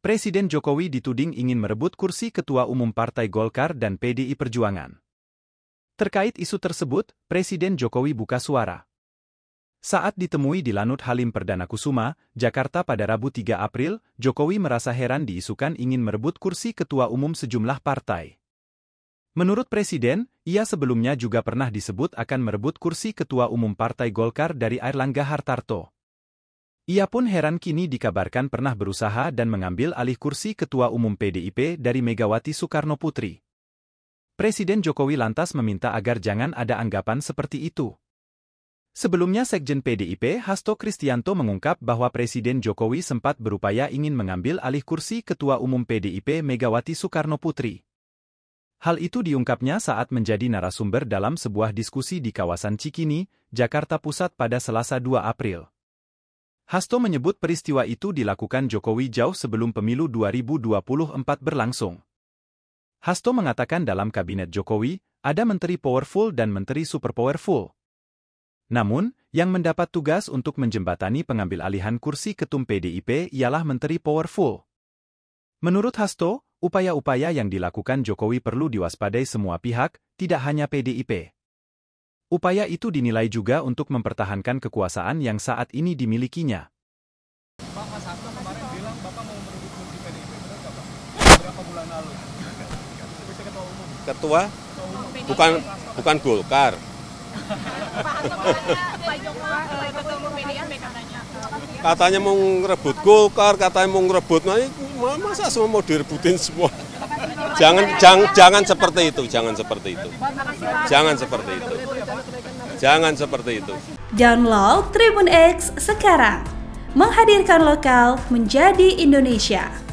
Presiden Jokowi dituding ingin merebut kursi Ketua Umum Partai Golkar dan PDI Perjuangan. Terkait isu tersebut, Presiden Jokowi buka suara. Saat ditemui di Lanut Halim Perdana Kusuma, Jakarta pada Rabu 3 April, Jokowi merasa heran diisukan ingin merebut kursi Ketua Umum sejumlah partai. Menurut Presiden, ia sebelumnya juga pernah disebut akan merebut kursi Ketua Umum Partai Golkar dari Airlangga Hartarto. Ia pun heran kini dikabarkan pernah berusaha dan mengambil alih kursi Ketua Umum PDIP dari Megawati Soekarno Putri. Presiden Jokowi lantas meminta agar jangan ada anggapan seperti itu. Sebelumnya Sekjen PDIP Hasto Kristianto mengungkap bahwa Presiden Jokowi sempat berupaya ingin mengambil alih kursi Ketua Umum PDIP Megawati Soekarno Putri. Hal itu diungkapnya saat menjadi narasumber dalam sebuah diskusi di kawasan Cikini, Jakarta Pusat pada Selasa 2 April. Hasto menyebut peristiwa itu dilakukan Jokowi jauh sebelum pemilu 2024 berlangsung. Hasto mengatakan dalam kabinet Jokowi, ada menteri powerful dan menteri super powerful. Namun, yang mendapat tugas untuk menjembatani pengambil alihan kursi ketum PDIP ialah menteri powerful. Menurut Hasto, upaya-upaya yang dilakukan Jokowi perlu diwaspadai semua pihak, tidak hanya PDIP. Upaya itu dinilai juga untuk mempertahankan kekuasaan yang saat ini dimilikinya. Pak, Mas Hasto kemarin bilang Bapak mau merebut kursi PDIP, benar nggak Pak? Berapa bulan lalu? Sebagai ketua Ketua? Bukan, bukan Golkar. katanya. Katanya mau ngerebut Golkar, katanya mau ngerebut, nah, masa semua mau direbutin semua? Jangan jangan jangan seperti itu, jangan seperti itu. Jangan seperti itu. Jangan seperti itu. Download Tribun X sekarang. Menghadirkan lokal menjadi Indonesia.